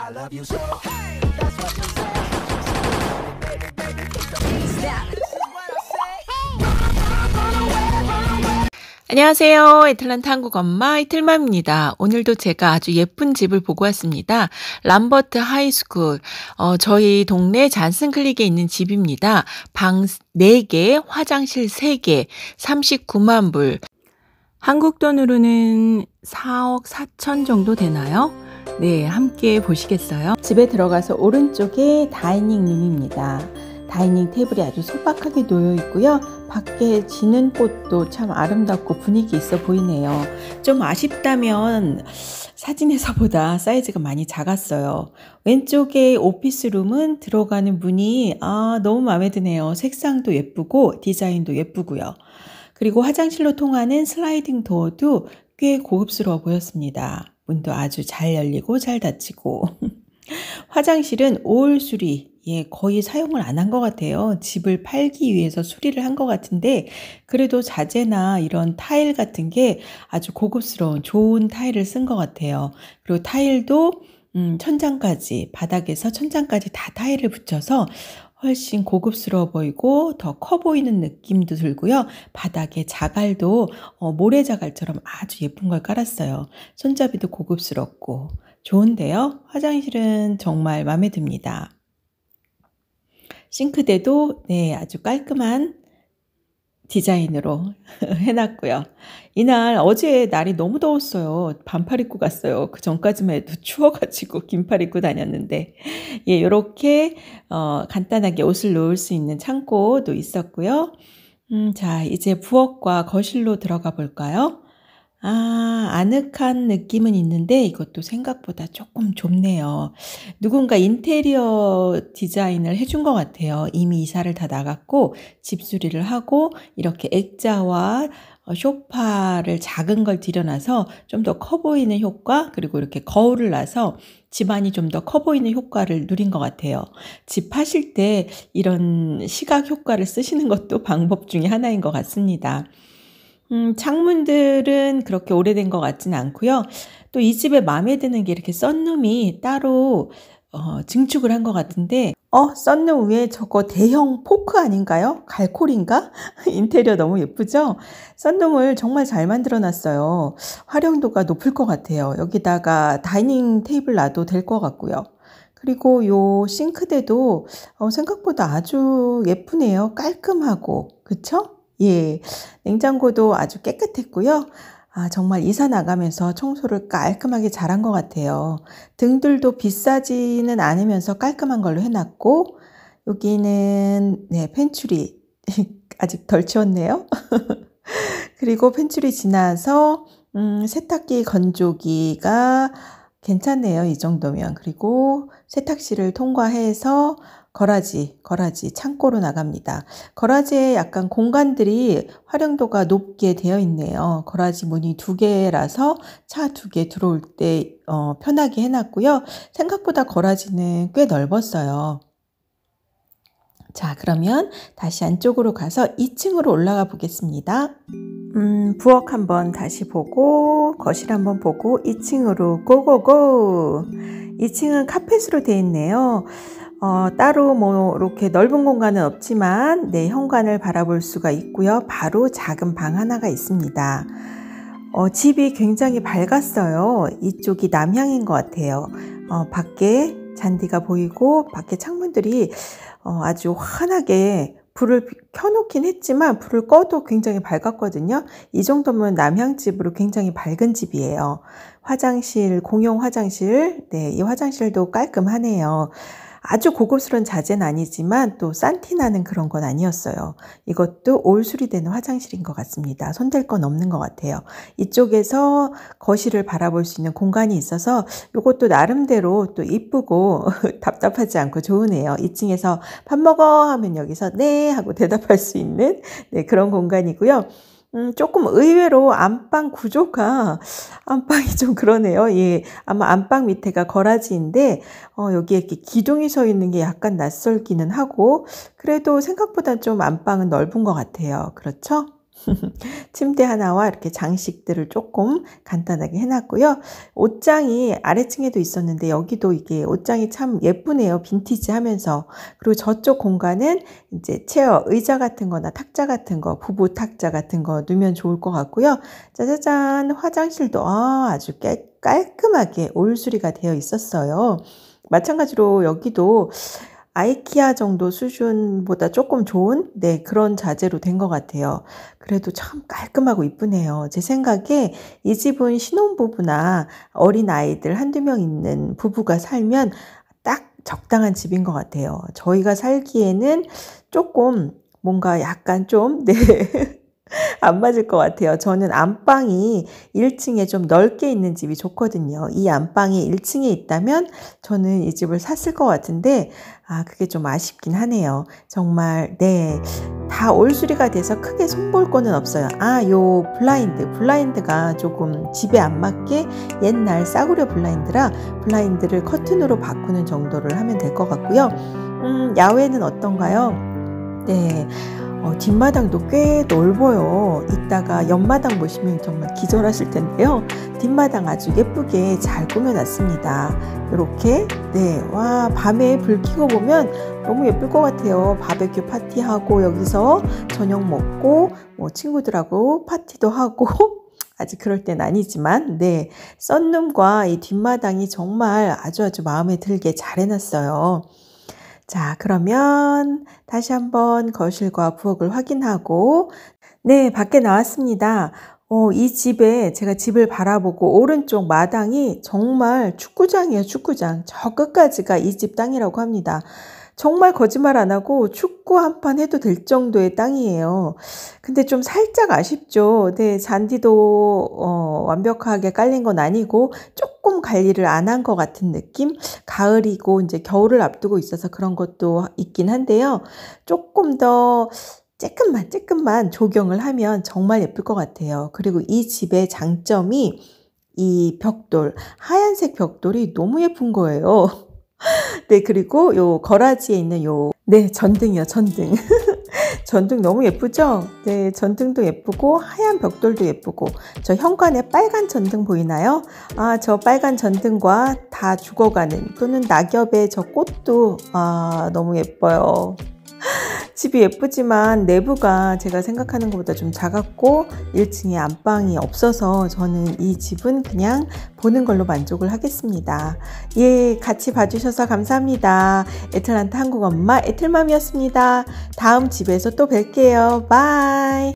I love you so. Hey, that's what you say. Baby, baby, it's a stop. This is what I say. Hey, run, run, run away, run away. 안녕하세요. 애틀란타 한국 엄마 이틀맘입니다. 오늘도 제가 아주 예쁜 집을 보고 왔습니다. 람버트 하이스쿨. 어, 저희 동네 잔슨 클릭에 있는 집입니다. 방 4개, 화장실 3개, 39만 불. 한국 돈으로는 4억 4천 정도 되나요? 네, 함께 보시겠어요? 집에 들어가서 오른쪽에 다이닝 룸입니다. 다이닝 테이블이 아주 소박하게 놓여 있고요. 밖에 지는 꽃도 참 아름답고 분위기 있어 보이네요. 좀 아쉽다면 사진에서보다 사이즈가 많이 작았어요. 왼쪽에 오피스룸은 들어가는 문이 아, 너무 마음에 드네요. 색상도 예쁘고 디자인도 예쁘고요. 그리고 화장실로 통하는 슬라이딩 도어도 꽤 고급스러워 보였습니다. 문도 아주 잘 열리고 잘 닫히고. 화장실은 올 수리, 예, 거의 사용을 안 한 것 같아요. 집을 팔기 위해서 수리를 한 것 같은데, 그래도 자재나 이런 타일 같은 게 아주 고급스러운 좋은 타일을 쓴 것 같아요. 그리고 타일도 음, 천장까지, 바닥에서 천장까지 다 타일을 붙여서 훨씬 고급스러워 보이고 더 커 보이는 느낌도 들고요. 바닥에 자갈도 어, 모래자갈처럼 아주 예쁜 걸 깔았어요. 손잡이도 고급스럽고 좋은데요. 화장실은 정말 마음에 듭니다. 싱크대도 네, 아주 깔끔한 디자인으로 해놨고요. 이날 어제 날이 너무 더웠어요. 반팔 입고 갔어요. 그 전까지만 해도 추워가지고 긴팔 입고 다녔는데 예 이렇게 어, 간단하게 옷을 놓을 수 있는 창고도 있었고요. 음, 자 이제 부엌과 거실로 들어가 볼까요? 아, 아늑한 느낌은 있는데 이것도 생각보다 조금 좁네요. 누군가 인테리어 디자인을 해준 것 같아요. 이미 이사를 다 나갔고 집수리를 하고 이렇게 액자와 어, 쇼파를 작은 걸 들여놔서 좀 더 커 보이는 효과 그리고 이렇게 거울을 놔서 집안이 좀 더 커 보이는 효과를 누린 것 같아요. 집 하실 때 이런 시각 효과를 쓰시는 것도 방법 중에 하나인 것 같습니다. 음 창문들은 그렇게 오래된 것 같지는 않고요. 또 이 집에 마음에 드는 게 이렇게 썬룸이 따로 어, 증축을 한 것 같은데 어? 썬룸 위에 저거 대형 포크 아닌가요? 갈콜인가? 인테리어 너무 예쁘죠? 썬룸을 정말 잘 만들어 놨어요. 활용도가 높을 것 같아요. 여기다가 다이닝 테이블 놔도 될 것 같고요. 그리고 요 싱크대도 어, 생각보다 아주 예쁘네요. 깔끔하고 그쵸? 예, 냉장고도 아주 깨끗했고요. 아, 정말 이사 나가면서 청소를 깔끔하게 잘한 것 같아요. 등들도 비싸지는 않으면서 깔끔한 걸로 해놨고, 여기는, 네, 펜츄리. 아직 덜 치웠네요. 그리고 펜츄리 지나서, 음, 세탁기 건조기가 괜찮네요. 이 정도면. 그리고 세탁실을 통과해서 거라지, 거라지, 창고로 나갑니다. 거라지에 약간 공간들이 활용도가 높게 되어 있네요. 거라지 문이 두 개라서 차 두 개 들어올 때 어, 편하게 해놨고요. 생각보다 거라지는 꽤 넓었어요. 자, 그러면 다시 안쪽으로 가서 2층으로 올라가 보겠습니다. 음, 부엌 한번 다시 보고, 거실 한번 보고, 2층으로 고고고! 2층은 카펫으로 되어 있네요. 어, 따로 뭐 이렇게 넓은 공간은 없지만 내 현관을 바라볼 수가 있고요. 바로 작은 방 하나가 있습니다. 어, 집이 굉장히 밝았어요. 이쪽이 남향인 것 같아요. 어, 밖에 잔디가 보이고 밖에 창문들이 어, 아주 환하게 불을 켜놓긴 했지만 불을 꺼도 굉장히 밝았거든요. 이 정도면 남향집으로 굉장히 밝은 집이에요. 화장실, 공용 화장실, 네, 이 화장실도 깔끔하네요. 아주 고급스러운 자재는 아니지만 또 싼티나는 그런 건 아니었어요. 이것도 올 수리되는 화장실인 것 같습니다. 손댈 건 없는 것 같아요. 이쪽에서 거실을 바라볼 수 있는 공간이 있어서 이것도 나름대로 또 이쁘고 답답하지 않고 좋으네요. 2층에서 밥 먹어 하면 여기서 네 하고 대답할 수 있는 네, 그런 공간이고요. 음, 조금 의외로 안방 구조가 안방이 좀 그러네요. 예, 아마 안방 밑에가 거라지인데 어, 여기에 이렇게 기둥이 서 있는 게 약간 낯설기는 하고 그래도 생각보다 좀 안방은 넓은 것 같아요. 그렇죠? 침대 하나와 이렇게 장식들을 조금 간단하게 해놨고요. 옷장이 아래층에도 있었는데 여기도 이게 옷장이 참 예쁘네요. 빈티지 하면서. 그리고 저쪽 공간은 이제 체어, 의자 같은 거나 탁자 같은 거, 부부 탁자 같은 거 넣으면 좋을 것 같고요. 짜자잔! 화장실도 아, 아주 깨, 깔끔하게 올수리가 되어 있었어요. 마찬가지로 여기도 아이키아 정도 수준보다 조금 좋은 네 그런 자재로 된 것 같아요. 그래도 참 깔끔하고 이쁘네요. 제 생각에 이 집은 신혼부부나 어린 아이들 한두 명 있는 부부가 살면 딱 적당한 집인 것 같아요. 저희가 살기에는 조금 뭔가 약간 좀, 네. 안 맞을 것 같아요. 저는 안방이 1층에 좀 넓게 있는 집이 좋거든요. 이 안방이 1층에 있다면 저는 이 집을 샀을 것 같은데, 아, 그게 좀 아쉽긴 하네요. 정말, 네. 다 올수리가 돼서 크게 손볼 거는 없어요. 아, 요 블라인드. 블라인드가 조금 집에 안 맞게 옛날 싸구려 블라인드라 블라인드를 커튼으로 바꾸는 정도를 하면 될 것 같고요. 음, 야외는 어떤가요? 네. 어, 뒷마당도 꽤 넓어요. 이따가 옆마당 보시면 정말 기절하실 텐데요. 뒷마당 아주 예쁘게 잘 꾸며놨습니다. 이렇게 네, 와 밤에 불 켜고 보면 너무 예쁠 것 같아요. 바베큐 파티하고 여기서 저녁 먹고 뭐 친구들하고 파티도 하고 아직 그럴 땐 아니지만 네 썬룸과 이 뒷마당이 정말 아주 아주 마음에 들게 잘 해놨어요. 자, 그러면 다시 한번 거실과 부엌을 확인하고, 네, 밖에 나왔습니다. 어, 이 집에 제가 집을 바라보고 오른쪽 마당이 정말 축구장이에요, 축구장. 저 끝까지가 이 집 땅이라고 합니다. 정말 거짓말 안 하고 축구 한 판 해도 될 정도의 땅이에요. 근데 좀 살짝 아쉽죠. 네, 잔디도 어, 완벽하게 깔린 건 아니고 조금 관리를 안 한 것 같은 느낌? 가을이고 이제 겨울을 앞두고 있어서 그런 것도 있긴 한데요. 조금 더 조금만 조금만 조경을 하면 정말 예쁠 것 같아요. 그리고 이 집의 장점이 이 벽돌, 하얀색 벽돌이 너무 예쁜 거예요. 네, 그리고 요 거라지에 있는 요, 네, 전등이요, 전등. 전등 너무 예쁘죠? 네, 전등도 예쁘고 하얀 벽돌도 예쁘고 저 현관에 빨간 전등 보이나요? 아, 저 빨간 전등과 다 죽어가는 또는 낙엽의 저 꽃도 아, 너무 예뻐요. 집이 예쁘지만 내부가 제가 생각하는 것보다 좀 작았고 1층에 안방이 없어서 저는 이 집은 그냥 보는 걸로 만족을 하겠습니다. 예, 같이 봐주셔서 감사합니다. 애틀란타 한국엄마 애틀맘이었습니다. 다음 집에서 또 뵐게요. 바이!